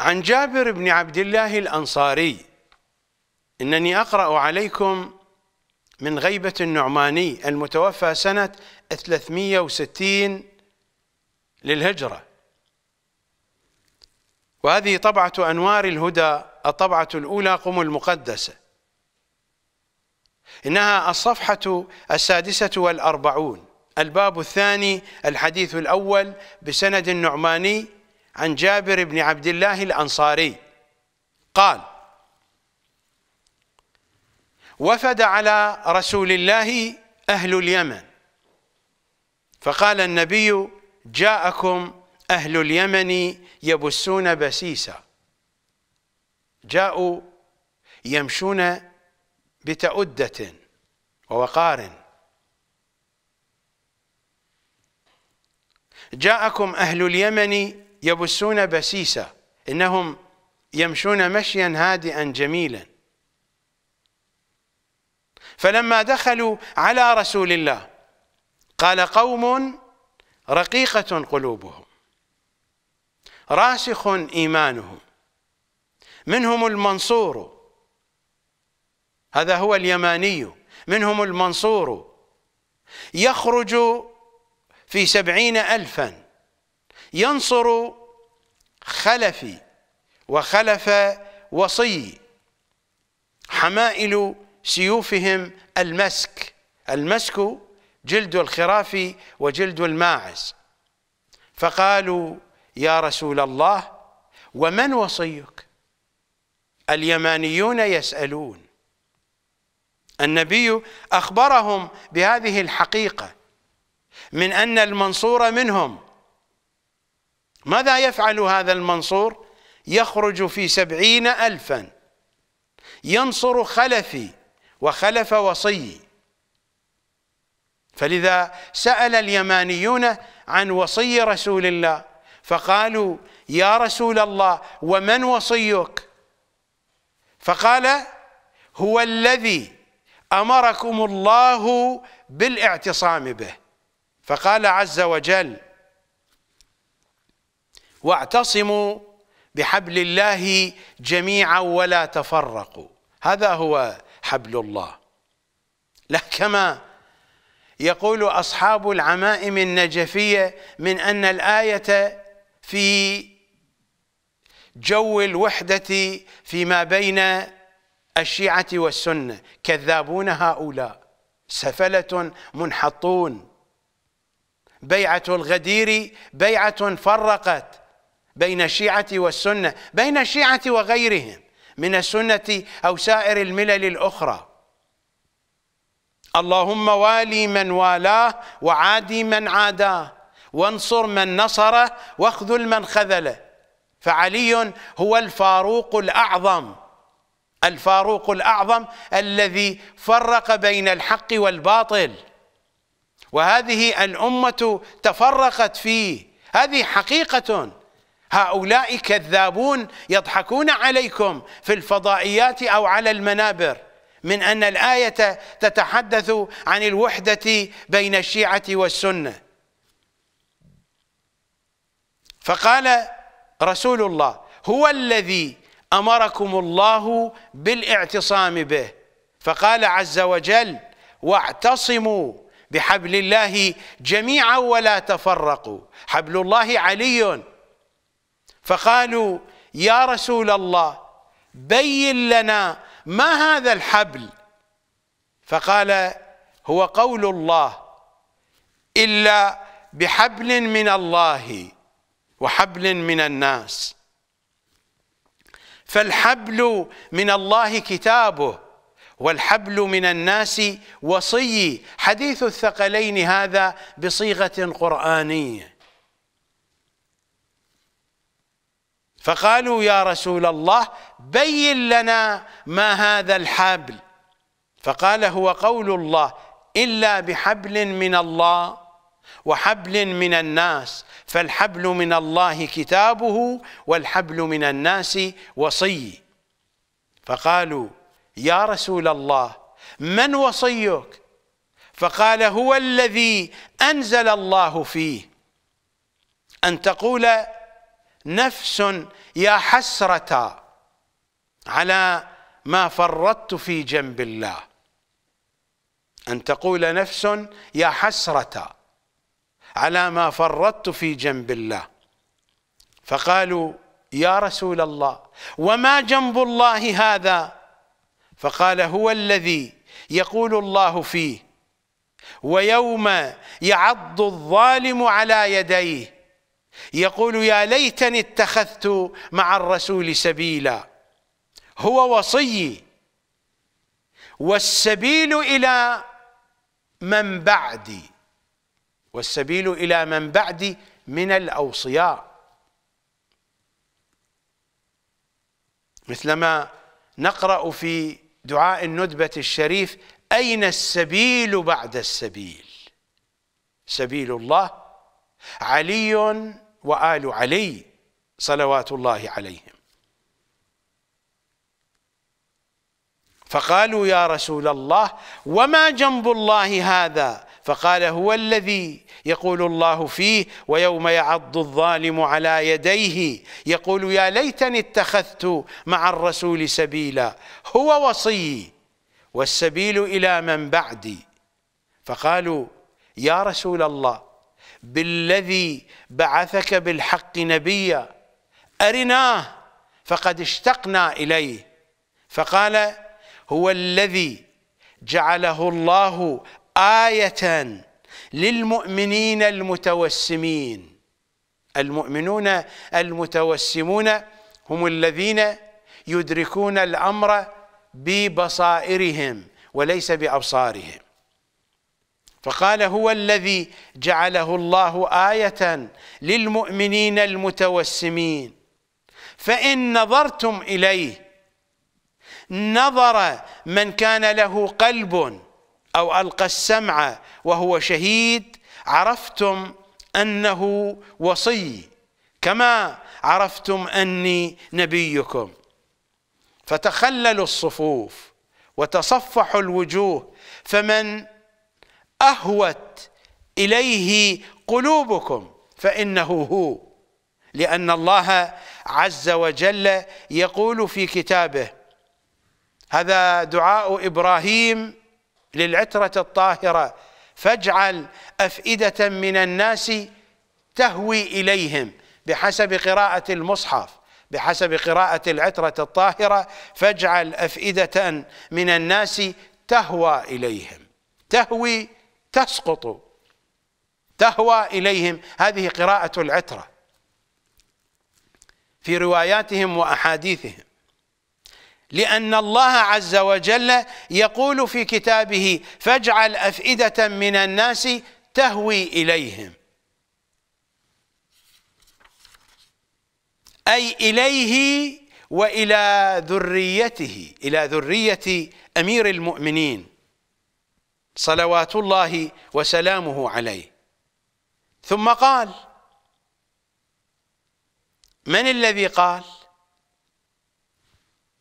عن جابر بن عبد الله الأنصاري إنني أقرأ عليكم من غيبة النعماني المتوفى سنة 360 للهجرة وهذه طبعة أنوار الهدى الطبعة الأولى قم المقدسة إنها الصفحة السادسة والأربعون الباب الثاني الحديث الأول بسند النعماني عن جابر بن عبد الله الأنصاري قال وفد على رسول الله أهل اليمن فقال النبي جاءكم أهل اليمن يبسون بسيسا جاءوا يمشون بتؤدة ووقار جاءكم أهل اليمن يبسون بسيسة إنهم يمشون مشيا هادئا جميلا فلما دخلوا على رسول الله قال قوم رقيقة قلوبهم راسخ إيمانهم منهم المنصور هذا هو اليماني منهم المنصور يخرج في سبعين ألفاً ينصر خلفي وخلف وصي حمائل سيوفهم المسك المسك جلد الخراف وجلد الماعز فقالوا يا رسول الله ومن وصيك اليمانيون يسألون النبي أخبرهم بهذه الحقيقة من أن المنصور منهم ماذا يفعل هذا المنصور يخرج في سبعين ألفا ينصر خلفي وخلف وصيي فلذا سأل اليمانيون عن وصي رسول الله فقالوا يا رسول الله ومن وصيك فقال هو الذي أمركم الله بالاعتصام به فقال عز وجل واعتصموا بحبل الله جميعا ولا تفرقوا هذا هو حبل الله لا كما يقول أصحاب العمائم النجفية من أن الآية في جو الوحدة فيما بين الشيعة والسنة كذابون هؤلاء سفلة منحطون بيعة الغدير بيعة فرقت بين الشيعة والسنة بين الشيعة وغيرهم من السنة أو سائر الملل الأخرى اللهم والي من والاه وعادي من عاداه وانصر من نصره واخذل من خذله فعلي هو الفاروق الأعظم الفاروق الأعظم الذي فرق بين الحق والباطل وهذه الأمة تفرقت فيه هذه حقيقة هؤلاء كذابون يضحكون عليكم في الفضائيات أو على المنابر من أن الآية تتحدث عن الوحدة بين الشيعة والسنة فقال رسول الله هو الذي أمركم الله بالاعتصام به فقال عز وجل واعتصموا بحبل الله جميعا ولا تفرقوا حبل الله علي فقالوا يا رسول الله بين لنا ما هذا الحبل فقال هو قول الله إلا بحبل من الله وحبل من الناس فالحبل من الله كتابه والحبل من الناس وصي حديث الثقلين هذا بصيغة قرآنية فقالوا يا رسول الله بين لنا ما هذا الحبل فقال هو قول الله إلا بحبل من الله وحبل من الناس فالحبل من الله كتابه والحبل من الناس وصي فقالوا يا رسول الله من وصيك فقال هو الذي أنزل الله فيه أن تقول نفس يا حسرة على ما فرطت في جنب الله أن تقول نفس يا حسرة على ما فرطت في جنب الله فقالوا يا رسول الله وما جنب الله هذا فقال هو الذي يقول الله فيه ويوم يعض الظالم على يديه يقول يا ليتني اتخذت مع الرسول سبيلا هو وصيي والسبيل إلى من بعدي والسبيل إلى من بعدي من الأوصياء مثلما نقرأ في دعاء الندبة الشريف أين السبيل بعد السبيل سبيل الله علي وآل علي صلوات الله عليهم فقالوا يا رسول الله وما جنب الله هذا فقال هو الذي يقول الله فيه ويوم يعض الظالم على يديه يقول يا ليتني اتخذت مع الرسول سبيلا هو وصيي والسبيل إلى من بعدي فقالوا يا رسول الله بالذي بعثك بالحق نبيا أرناه فقد اشتقنا إليه فقال هو الذي جعله الله آية للمؤمنين المتوسمين المؤمنون المتوسمون هم الذين يدركون الأمر ببصائرهم وليس بأبصارهم فقال هو الذي جعله الله آية للمؤمنين المتوسمين فإن نظرتم إليه نظر من كان له قلب أو ألقى السمع وهو شهيد عرفتم أنه وصي كما عرفتم أني نبيكم فتخللوا الصفوف وتصفحوا الوجوه فمن أهوت إليه قلوبكم فإنه هو لأن الله عز وجل يقول في كتابه هذا دعاء إبراهيم للعترة الطاهرة فاجعل أفئدة من الناس تهوي إليهم بحسب قراءة المصحف بحسب قراءة العترة الطاهرة فاجعل أفئدة من الناس تهوى إليهم تهوي تسقط تهوى إليهم هذه قراءة العترة في رواياتهم وأحاديثهم لأن الله عز وجل يقول في كتابه فاجعل أفئدة من الناس تهوي إليهم أي إليه وإلى ذريته إلى ذرية أمير المؤمنين صلوات الله وسلامه عليه ثم قال من الذي قال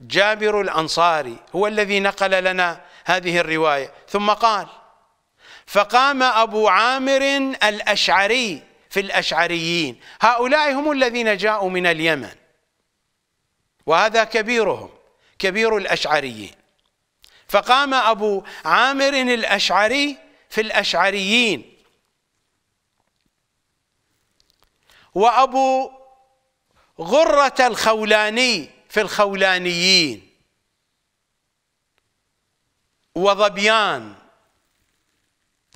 جابر الأنصاري هو الذي نقل لنا هذه الرواية ثم قال فقام أبو عامر الأشعري في الأشعريين هؤلاء هم الذين جاءوا من اليمن وهذا كبيرهم كبير الأشعريين فقام أبو عامر الأشعري في الأشعريين وأبو غرة الخولاني في الخولانيين وظبيان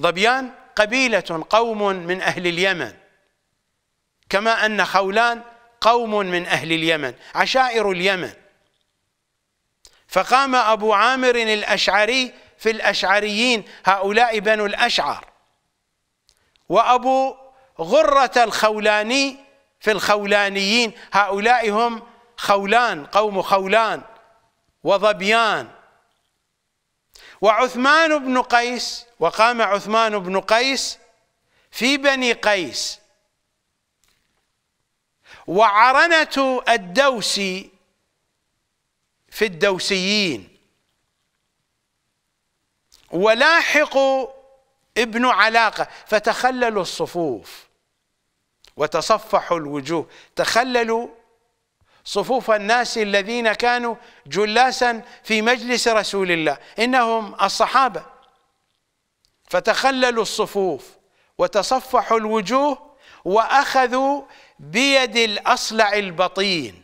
ظبيان قبيلة قوم من أهل اليمن كما أن خولان قوم من أهل اليمن عشائر اليمن فقام أبو عامر الأشعري في الأشعريين هؤلاء بنو الأشعر وأبو غرة الخولاني في الخولانيين هؤلاء هم خولان قوم خولان وظبيان وعثمان بن قيس وقام عثمان بن قيس في بني قيس وعرنة الدوسي في الدوسيين ولاحقوا ابن علاقة فتخللوا الصفوف وتصفحوا الوجوه تخللوا صفوف الناس الذين كانوا جلاسا في مجلس رسول الله إنهم الصحابة فتخللوا الصفوف وتصفحوا الوجوه وأخذوا بيد الأصلع البطين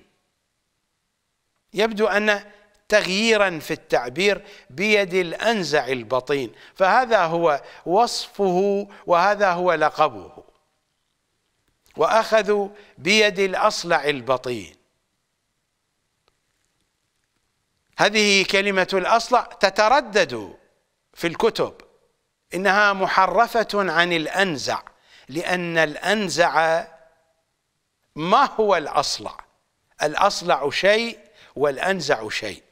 يبدو أن تغييرا في التعبير بيد الأنزع البطين فهذا هو وصفه وهذا هو لقبه وأخذوا بيد الأصلع البطين هذه كلمة الأصلع تتردد في الكتب إنها محرفة عن الأنزع لأن الأنزع ما هو الأصلع الأصلع شيء والأنزع شيء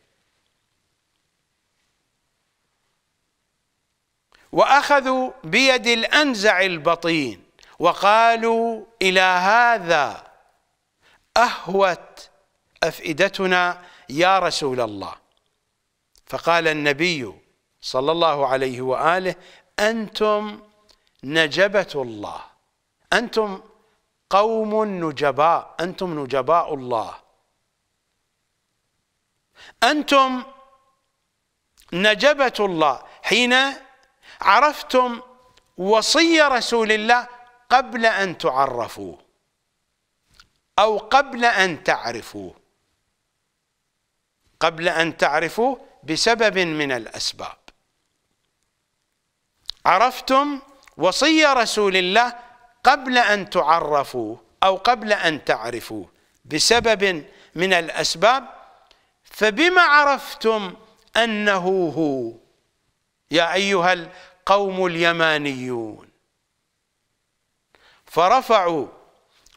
وأخذوا بيد الأنزع البطين وقالوا إلى هذا أهوت أفئدتنا يا رسول الله فقال النبي صلى الله عليه وآله أنتم نجبة الله أنتم قوم نجباء أنتم نجباء الله أنتم نجبة الله حين عرفتم وصي رسول الله قبل أن تعرفوا أو قبل أن تعرفوا قبل أن تعرفوا بسبب من الأسباب عرفتم وصي رسول الله قبل أن تعرفوا أو قبل أن تعرفوا بسبب من الأسباب فبما عرفتم أنه هو يا أيها القوم اليمانيون فرفعوا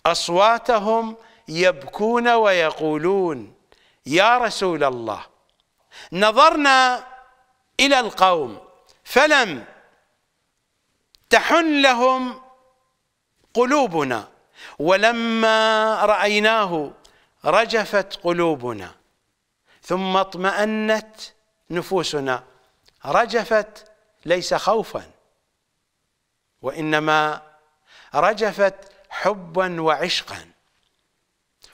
أصواتهم يبكون ويقولون يا رسول الله نظرنا إلى القوم فلم تحن لهم قلوبنا ولما رأيناه رجفت قلوبنا ثم اطمأنت نفوسنا رجفت ليس خوفا وإنما رجفت حبا وعشقا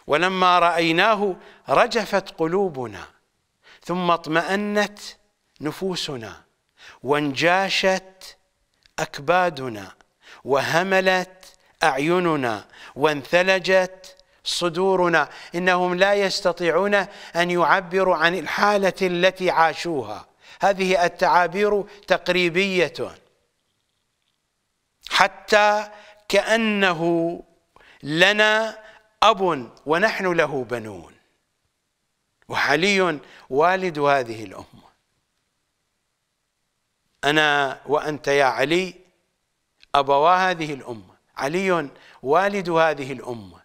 ولما رأيناه رجفت قلوبنا ثم اطمأنت نفوسنا وانجاشت أكبادنا وهملت أعيننا وانثلجت صدورنا انهم لا يستطيعون ان يعبروا عن الحاله التي عاشوها هذه التعابير تقريبيه حتى كانه لنا اب ونحن له بنون وعلي والد هذه الامه انا وانت يا علي ابوا هذه الامه علي والد هذه الامه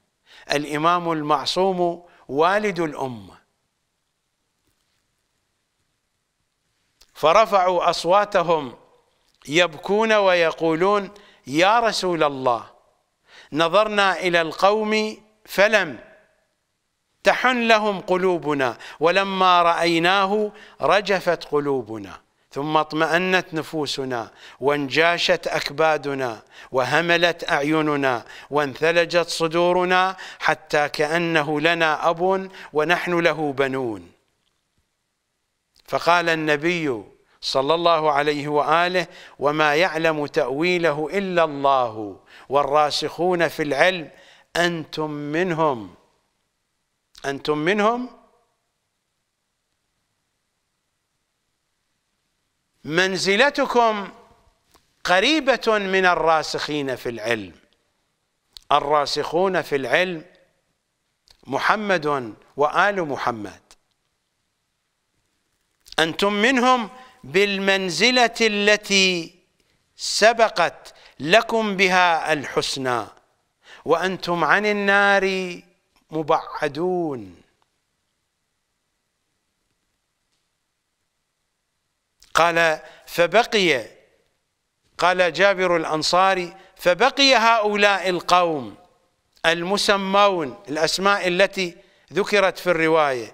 الإمام المعصوم والد الأمة فرفعوا أصواتهم يبكون ويقولون يا رسول الله نظرنا إلى القوم فلم تحن لهم قلوبنا ولما رأيناه رجفت قلوبنا ثم اطمأنت نفوسنا وانجاشت أكبادنا وهملت أعيننا وانثلجت صدورنا حتى كأنه لنا أب ونحن له بنون فقال النبي صلى الله عليه وآله وما يعلم تأويله إلا الله والراسخون في العلم أنتم منهم أنتم منهم منزلتكم قريبة من الراسخين في العلم الراسخون في العلم محمد وآل محمد أنتم منهم بالمنزلة التي سبقت لكم بها الحسنى وأنتم عن النار مبعدون قال فبقي قال جابر الأنصاري فبقي هؤلاء القوم المسمون الأسماء التي ذكرت في الرواية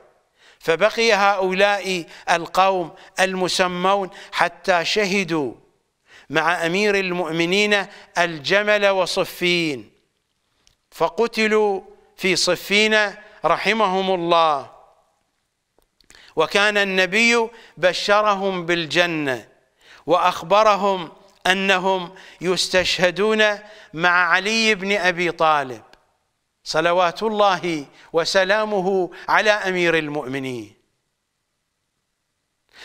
فبقي هؤلاء القوم المسمون حتى شهدوا مع أمير المؤمنين الجمل وصفين فقتلوا في صفين رحمهم الله وكان النبي بشرهم بالجنه واخبرهم انهم يستشهدون مع علي بن ابي طالب صلوات الله وسلامه على امير المؤمنين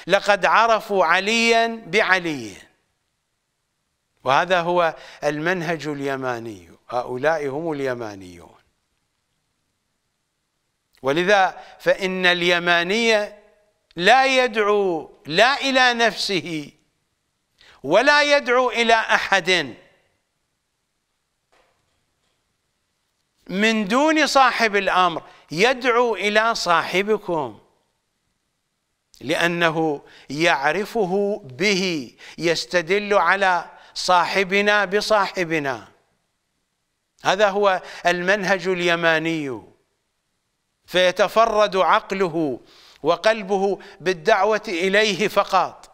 لقد عرفوا عليا بعلي وهذا هو المنهج اليماني هؤلاء هم اليمانيون ولذا فإن اليمانية لا يدعو لا إلى نفسه ولا يدعو إلى أحد من دون صاحب الأمر يدعو إلى صاحبكم لأنه يعرفه به يستدل على صاحبنا بصاحبنا هذا هو المنهج اليماني فيتفرد عقله وقلبه بالدعوة إليه فقط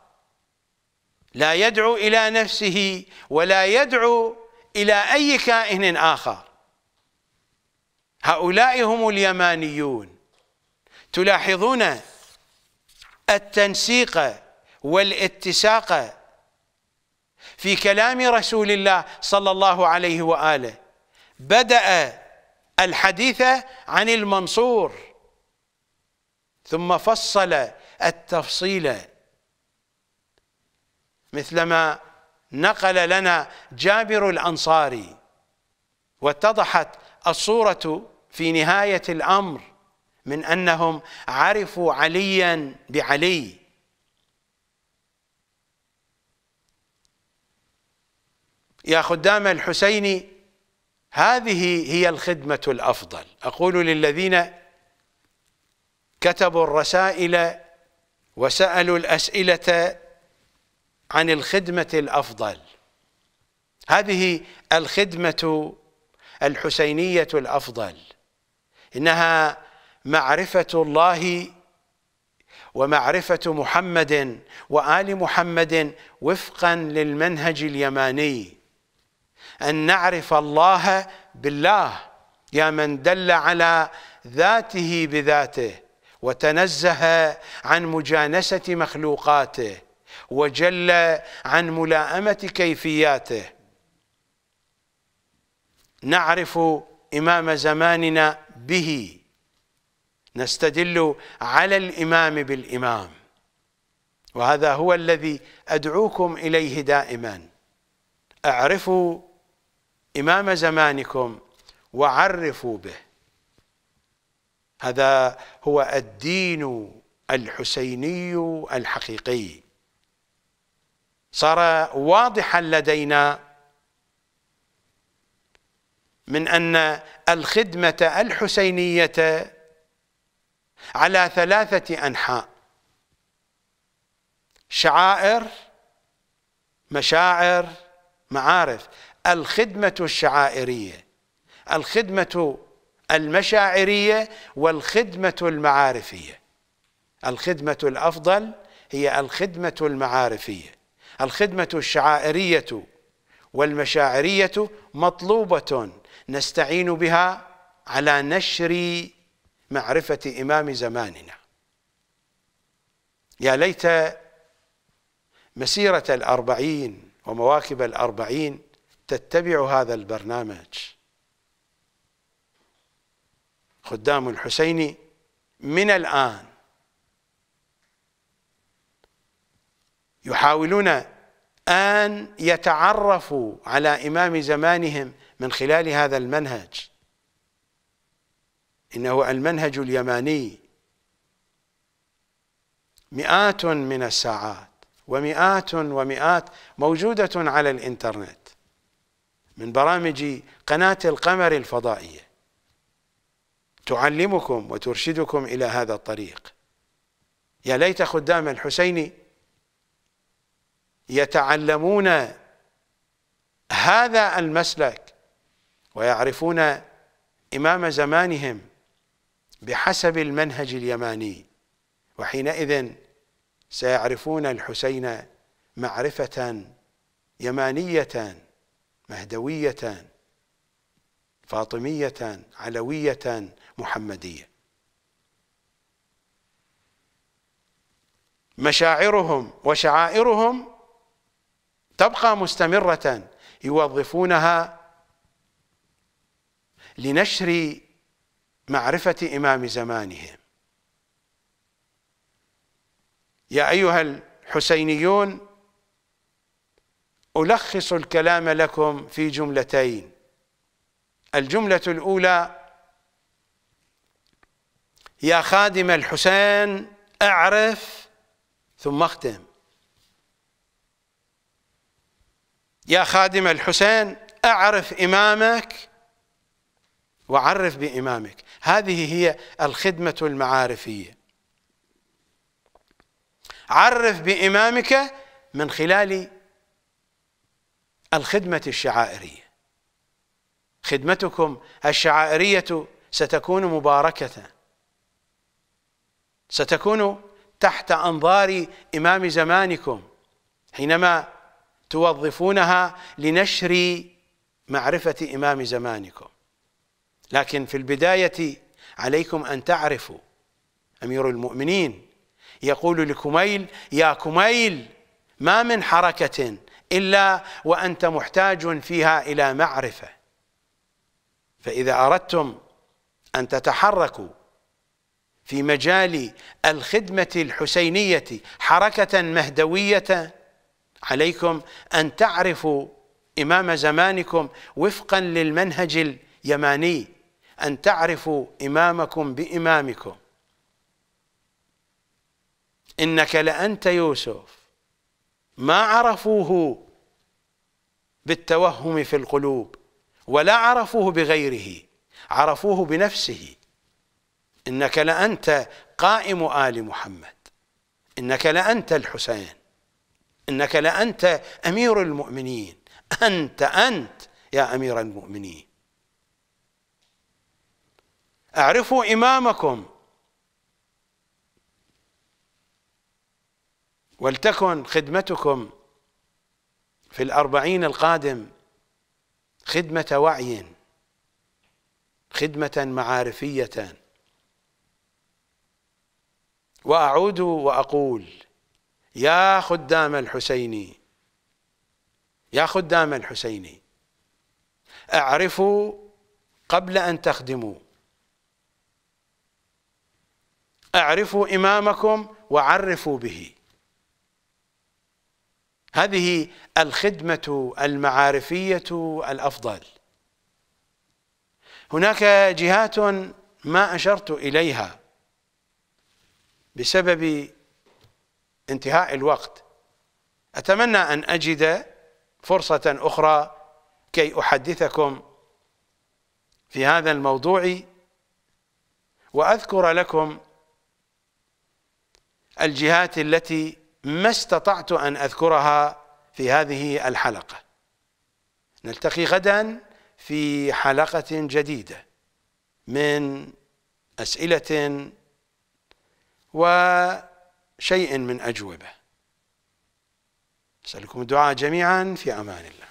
لا يدعو إلى نفسه ولا يدعو إلى أي كائن آخر هؤلاء هم اليمانيون تلاحظون التنسيق والاتساق في كلام رسول الله صلى الله عليه وآله بدأ الحديث عن المنصور ثم فصل التفصيل مثلما نقل لنا جابر الأنصاري واتضحت الصورة في نهاية الأمر من أنهم عرفوا عليا بعلي يا خدام الحسين هذه هي الخدمة الأفضل أقول للذين كتبوا الرسائل وسألوا الأسئلة عن الخدمة الأفضل هذه الخدمة الحسينية الأفضل إنها معرفة الله ومعرفة محمد وآل محمد وفقا للمنهج اليماني أن نعرف الله بالله يا من دل على ذاته بذاته وتنزه عن مجانسة مخلوقاته وجل عن ملائمة كيفياته نعرف إمام زماننا به نستدل على الإمام بالإمام وهذا هو الذي أدعوكم إليه دائما اعرفوا إمام زمانكم وعرفوا به هذا هو الدين الحسيني الحقيقي صار واضحا لدينا من أن الخدمة الحسينية على ثلاثة أنحاء شعائر مشاعر معارف الخدمة الشعائرية الخدمة المشاعرية والخدمة المعارفية الخدمة الأفضل هي الخدمة المعارفية الخدمة الشعائرية والمشاعرية مطلوبة نستعين بها على نشر معرفة إمام زماننا يا ليت مسيرة الأربعين ومواكب الأربعين تتبع هذا البرنامج خدام الحسين من الآن يحاولون أن يتعرفوا على إمام زمانهم من خلال هذا المنهج إنه المنهج اليماني مئات من الساعات ومئات ومئات موجودة على الإنترنت من برامج قناة القمر الفضائية تعلمكم وترشدكم إلى هذا الطريق يا ليت خدام الحسين يتعلمون هذا المسلك ويعرفون إمام زمانهم بحسب المنهج اليماني وحينئذ سيعرفون الحسين معرفة يمانية مهدوية فاطمية علوية محمدية مشاعرهم وشعائرهم تبقى مستمرة يوظفونها لنشر معرفة إمام زمانهم يا أيها الحسينيون ألخص الكلام لكم في جملتين الجملة الأولى يا خادم الحسين أعرف ثم اختم يا خادم الحسين أعرف إمامك وعرف بإمامك هذه هي الخدمة المعارفية عرف بإمامك من خلال الخدمة الشعائرية خدمتكم الشعائريه ستكون مباركه ستكون تحت انظار امام زمانكم حينما توظفونها لنشر معرفه امام زمانكم لكن في البدايه عليكم ان تعرفوا امير المؤمنين يقول لكميل يا كميل ما من حركه الا وانت محتاج فيها الى معرفه فإذا أردتم أن تتحركوا في مجال الخدمة الحسينية حركة مهدوية عليكم أن تعرفوا إمام زمانكم وفقا للمنهج اليماني أن تعرفوا إمامكم بإمامكم إنك لأنت يوسف ما عرفوه بالتوهم في القلوب ولا عرفوه بغيره عرفوه بنفسه إنك لأنت قائم آل محمد إنك لأنت الحسين إنك لأنت أمير المؤمنين أنت أنت يا أمير المؤمنين اعرفوا إمامكم ولتكن خدمتكم في الأربعين القادم خدمة وعي خدمة معارفية وأعود وأقول يا خدام الحسيني يا خدام الحسيني اعرفوا قبل أن تخدموا اعرفوا إمامكم وعرفوا به هذه الخدمة المعارفية الأفضل هناك جهات ما أشرت إليها بسبب انتهاء الوقت أتمنى أن أجد فرصة أخرى كي أحدثكم في هذا الموضوع وأذكر لكم الجهات التي ما استطعت أن أذكرها في هذه الحلقة نلتقي غدا في حلقة جديدة من أسئلة وشيء من أجوبة أسألكم الدعاء جميعا في أمان الله